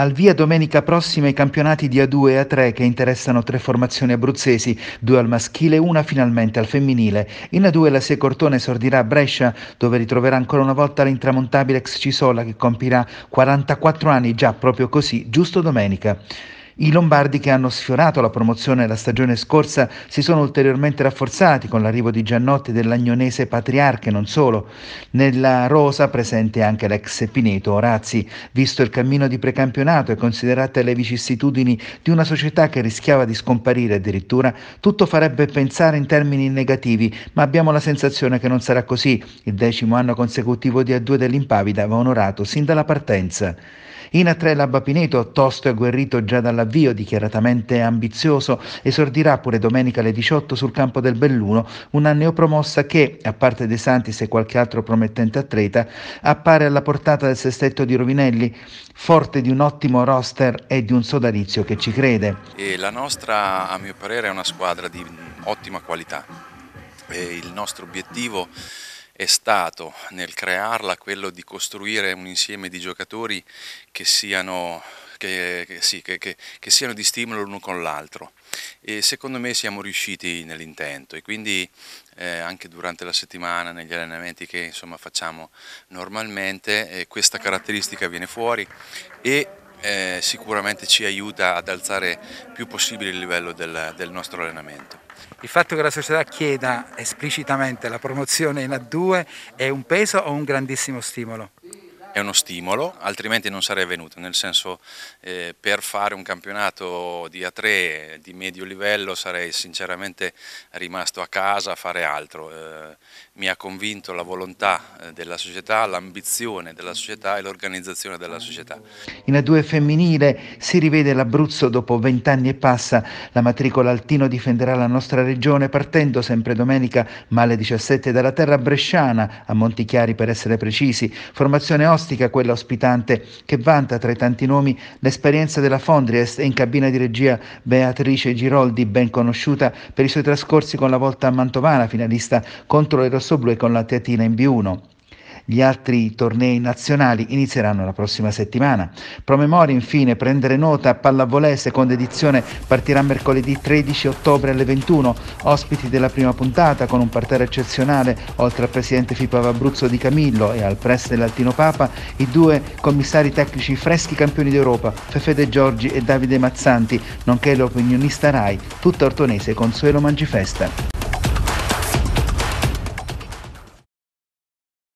Al via domenica prossima i campionati di A2 e A3 che interessano tre formazioni abruzzesi, due al maschile e una finalmente al femminile. In A2 la Cortone esordirà a Brescia, dove ritroverà ancora una volta l'intramontabile ex Cisola che compirà 44 anni già proprio così, giusto domenica. I lombardi che hanno sfiorato la promozione la stagione scorsa si sono ulteriormente rafforzati con l'arrivo di Giannotti e dell'agnonese Patriarche, non solo. Nella rosa presente anche l'ex Pineto Orazzi. Visto il cammino di precampionato e considerate le vicissitudini di una società che rischiava di scomparire addirittura, tutto farebbe pensare in termini negativi, ma abbiamo la sensazione che non sarà così. Il decimo anno consecutivo di A2 dell'Impavida va onorato sin dalla partenza. In A tre Labba Pineto, tosto e agguerrito già dall'avvio, dichiaratamente ambizioso, esordirà pure domenica alle 18 sul campo del Belluno, una neopromossa che, a parte De Santis e qualche altro promettente atleta, appare alla portata del sestetto di Rovinelli, forte di un ottimo roster e di un sodalizio che ci crede. E la nostra, a mio parere, è una squadra di ottima qualità. E il nostro obiettivo è è stato nel crearla quello di costruire un insieme di giocatori che siano, che, che, sì, che, siano di stimolo l'uno con l'altro e secondo me siamo riusciti nell'intento e quindi eh, anche durante la settimana negli allenamenti che insomma, facciamo normalmente eh, questa caratteristica viene fuori e eh, sicuramente ci aiuta ad alzare più possibile il livello del, del nostro allenamento. Il fatto che la società chieda esplicitamente la promozione in A2 è un peso o un grandissimo stimolo? è uno stimolo, altrimenti non sarei venuto, nel senso eh, per fare un campionato di A3 di medio livello sarei sinceramente rimasto a casa a fare altro. Eh, mi ha convinto la volontà eh, della società, l'ambizione della società e l'organizzazione della società. In A2 femminile si rivede l'Abruzzo dopo vent'anni e passa, la matricola Altino difenderà la nostra regione partendo sempre domenica male 17 dalla terra bresciana, a Montichiari per essere precisi, formazione Ostia agnostica, quella ospitante che vanta tra i tanti nomi l'esperienza della Fondriest e in cabina di regia Beatrice Giroldi, ben conosciuta per i suoi trascorsi con la volta a mantovana, finalista contro il rossoblù e con la teatina in B1. Gli altri tornei nazionali inizieranno la prossima settimana. Promemoria infine, prendere nota, pallavolè, seconda edizione, partirà mercoledì 13 ottobre alle 21. Ospiti della prima puntata con un parterre eccezionale, oltre al presidente FIPA Abruzzo Di Camillo e al press dell'Altino Papa, i due commissari tecnici freschi campioni d'Europa, Fefe Giorgi e Davide Mazzanti, nonché l'opinionista RAI, tutta ortonese Consuelo Mangifesta.